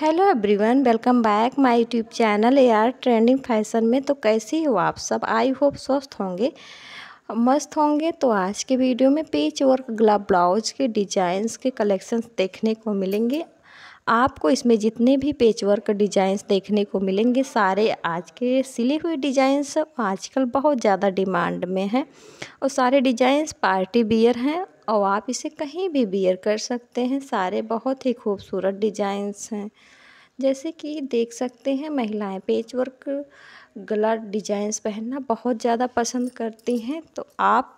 hello everyone welcome back my YouTube channel A R trending fashion में तो कैसे हो आप सब आई होप स्वस्थ होंगे मस्त होंगे तो आज के वीडियो में पेच वर्क ग्लब ब्लाउज के डिजाइंस के कलेक्शंस देखने को मिलेंगे आपको इसमें जितने भी पेच वर्क डिजाइंस देखने को मिलेंगे सारे आज के सिले हुए डिजाइंस आजकल बहुत ज़्यादा डिमांड में हैं और सारे डिजाइंस पार्टी बियर हैं और आप इसे कहीं भी बियर कर सकते हैं सारे बहुत ही खूबसूरत डिजाइंस हैं जैसे कि देख सकते हैं महिलाएं पेच वर्क गला डिजाइंस पहनना बहुत ज़्यादा पसंद करती हैं तो आप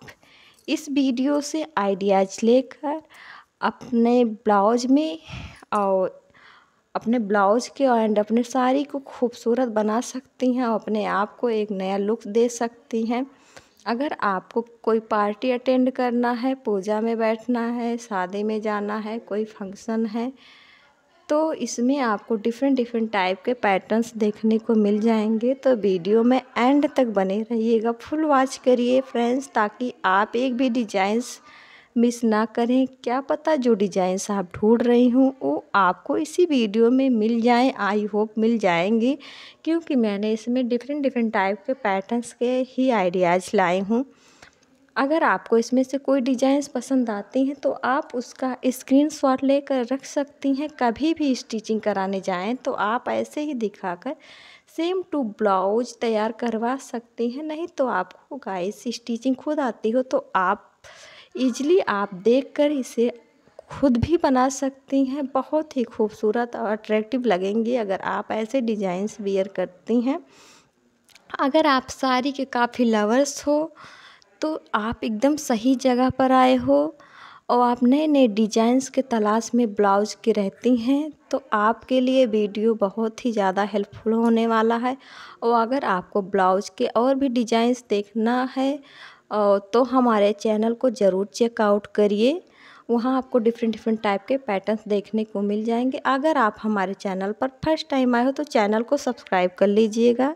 इस वीडियो से आइडियाज़ लेकर अपने ब्लाउज में और अपने ब्लाउज के एंड अपने साड़ी को खूबसूरत बना सकती हैं और अपने आप को एक नया लुक दे सकती हैं अगर आपको कोई पार्टी अटेंड करना है पूजा में बैठना है शादी में जाना है कोई फंक्शन है तो इसमें आपको डिफरेंट डिफरेंट टाइप के पैटर्न्स देखने को मिल जाएंगे तो वीडियो में एंड तक बने रहिएगा फुल वॉच करिए फ्रेंड्स ताकि आप एक भी डिजाइंस मिस ना करें क्या पता जो डिज़ाइंस आप ढूंढ रही हूँ वो आपको इसी वीडियो में मिल जाए आई होप मिल जाएंगे क्योंकि मैंने इसमें डिफरेंट डिफरेंट टाइप के पैटर्न्स के ही आइडियाज़ लाए हूँ अगर आपको इसमें से कोई डिजाइंस पसंद आती हैं तो आप उसका स्क्रीनशॉट लेकर रख सकती हैं कभी भी स्टिचिंग कराने जाएं तो आप ऐसे ही दिखाकर सेम टू ब्लाउज तैयार करवा सकती हैं नहीं तो आपको गाइस स्टिचिंग खुद आती हो तो आप ईज़िली आप देखकर इसे खुद भी बना सकती हैं बहुत ही खूबसूरत और अट्रैक्टिव लगेंगी अगर आप ऐसे डिज़ाइंस वियर करती हैं अगर आप साड़ी के काफ़ी लवर्स हो तो आप एकदम सही जगह पर आए हो और आप नए नए डिजाइंस के तलाश में ब्लाउज की रहती हैं तो आपके लिए वीडियो बहुत ही ज़्यादा हेल्पफुल होने वाला है और अगर आपको ब्लाउज के और भी डिजाइंस देखना है तो हमारे चैनल को ज़रूर चेकआउट करिए वहाँ आपको डिफरेंट डिफरेंट टाइप के पैटर्न्स देखने को मिल जाएंगे अगर आप हमारे चैनल पर फर्स्ट टाइम आए हो तो चैनल को सब्सक्राइब कर लीजिएगा